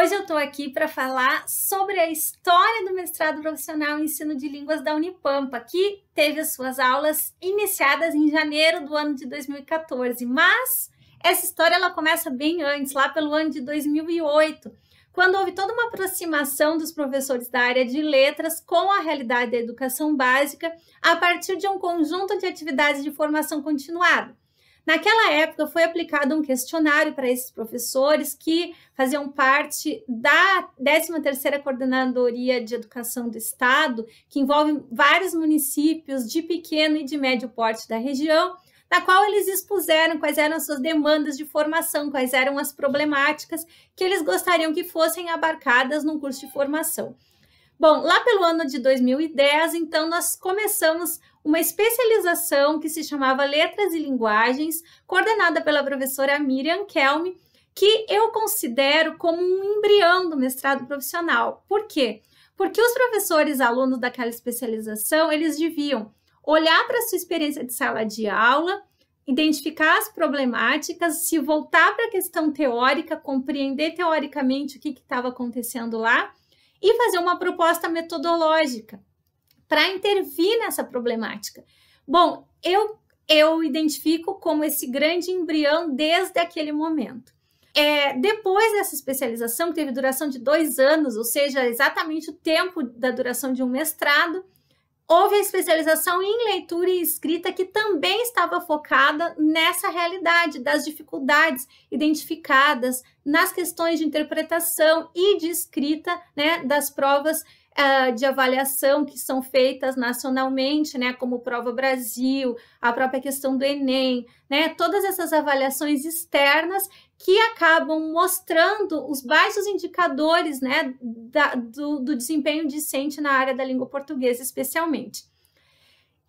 Hoje eu estou aqui para falar sobre a história do mestrado profissional em ensino de línguas da Unipampa, que teve as suas aulas iniciadas em janeiro do ano de 2014, mas essa história ela começa bem antes, lá pelo ano de 2008, quando houve toda uma aproximação dos professores da área de letras com a realidade da educação básica a partir de um conjunto de atividades de formação continuada. Naquela época foi aplicado um questionário para esses professores que faziam parte da 13ª Coordenadoria de Educação do Estado, que envolve vários municípios de pequeno e de médio porte da região, na qual eles expuseram quais eram suas demandas de formação, quais eram as problemáticas que eles gostariam que fossem abarcadas num curso de formação. Bom, lá pelo ano de 2010, então, nós começamos uma especialização que se chamava Letras e Linguagens, coordenada pela professora Miriam Kelme, que eu considero como um embrião do mestrado profissional. Por quê? Porque os professores alunos daquela especialização, eles deviam olhar para a sua experiência de sala de aula, identificar as problemáticas, se voltar para a questão teórica, compreender teoricamente o que estava acontecendo lá e fazer uma proposta metodológica para intervir nessa problemática. Bom, eu eu identifico como esse grande embrião desde aquele momento. É, depois dessa especialização, que teve duração de dois anos, ou seja, exatamente o tempo da duração de um mestrado, Houve a especialização em leitura e escrita que também estava focada nessa realidade das dificuldades identificadas nas questões de interpretação e de escrita né, das provas uh, de avaliação que são feitas nacionalmente, né, como Prova Brasil, a própria questão do Enem, né, todas essas avaliações externas que acabam mostrando os baixos indicadores né, da, do, do desempenho discente na área da língua portuguesa, especialmente.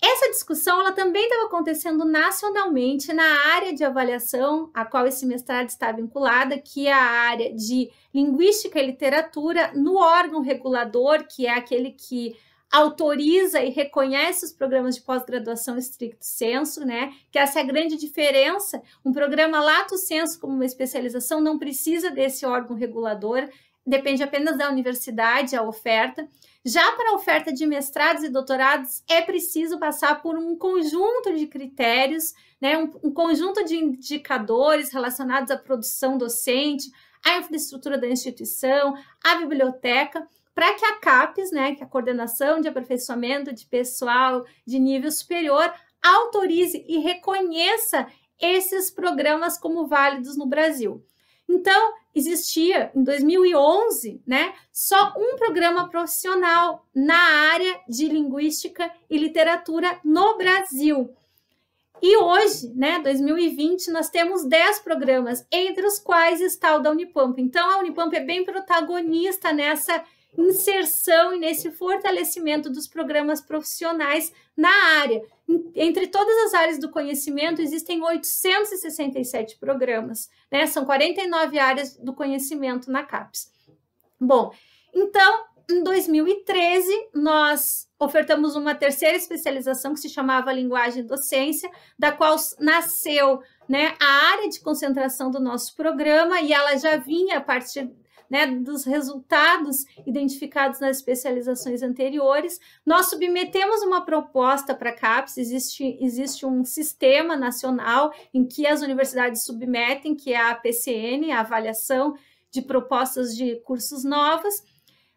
Essa discussão ela também estava acontecendo nacionalmente na área de avaliação a qual esse mestrado está vinculada, que é a área de linguística e literatura no órgão regulador, que é aquele que autoriza e reconhece os programas de pós-graduação estricto senso, né? Que essa é a grande diferença. Um programa lato senso como uma especialização não precisa desse órgão regulador, depende apenas da universidade, a oferta. Já para a oferta de mestrados e doutorados, é preciso passar por um conjunto de critérios, né, um, um conjunto de indicadores relacionados à produção docente, à infraestrutura da instituição, à biblioteca, para que a CAPES, né, que é a Coordenação de Aperfeiçoamento de Pessoal de Nível Superior, autorize e reconheça esses programas como válidos no Brasil. Então, existia em 2011, né, só um programa profissional na área de linguística e literatura no Brasil. E hoje, né, 2020, nós temos 10 programas, entre os quais está o da Unipampa. Então, a Unipampa é bem protagonista nessa inserção e nesse fortalecimento dos programas profissionais na área. Entre todas as áreas do conhecimento, existem 867 programas, né? São 49 áreas do conhecimento na CAPES. Bom, então, em 2013, nós ofertamos uma terceira especialização que se chamava Linguagem e Docência, da qual nasceu né, a área de concentração do nosso programa e ela já vinha a partir né, dos resultados identificados nas especializações anteriores. Nós submetemos uma proposta para a CAPES, existe, existe um sistema nacional em que as universidades submetem, que é a PCN, a avaliação de propostas de cursos novas.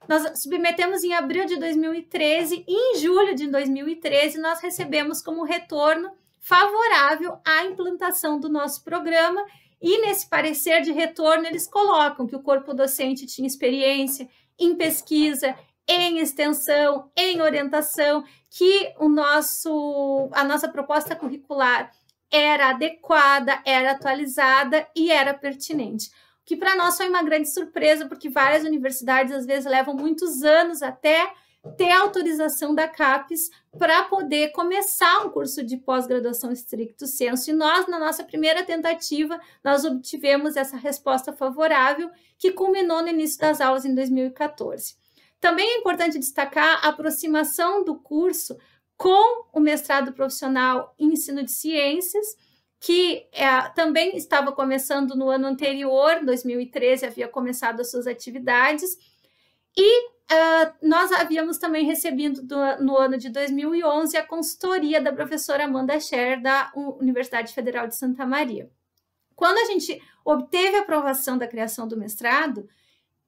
Nós submetemos em abril de 2013 e em julho de 2013 nós recebemos como retorno favorável à implantação do nosso programa e nesse parecer de retorno, eles colocam que o corpo docente tinha experiência em pesquisa, em extensão, em orientação, que o nosso, a nossa proposta curricular era adequada, era atualizada e era pertinente. O que para nós foi uma grande surpresa, porque várias universidades às vezes levam muitos anos até ter autorização da CAPES para poder começar um curso de pós-graduação estricto senso. E nós, na nossa primeira tentativa, nós obtivemos essa resposta favorável que culminou no início das aulas em 2014. Também é importante destacar a aproximação do curso com o mestrado profissional em ensino de ciências, que é, também estava começando no ano anterior, 2013, havia começado as suas atividades e uh, nós havíamos também recebido do, no ano de 2011 a consultoria da professora Amanda Scher da Universidade Federal de Santa Maria. Quando a gente obteve a aprovação da criação do mestrado,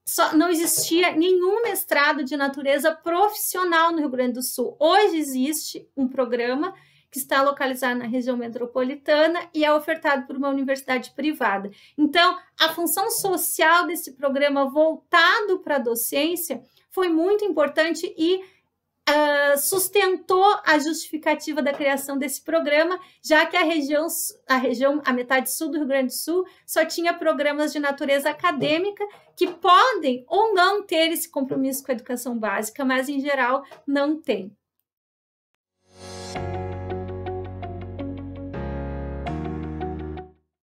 só, não existia nenhum mestrado de natureza profissional no Rio Grande do Sul. Hoje existe um programa que está localizado na região metropolitana e é ofertado por uma universidade privada. Então, a função social desse programa voltado para a docência foi muito importante e uh, sustentou a justificativa da criação desse programa, já que a região, a região, a metade sul do Rio Grande do Sul, só tinha programas de natureza acadêmica que podem ou não ter esse compromisso com a educação básica, mas em geral não tem.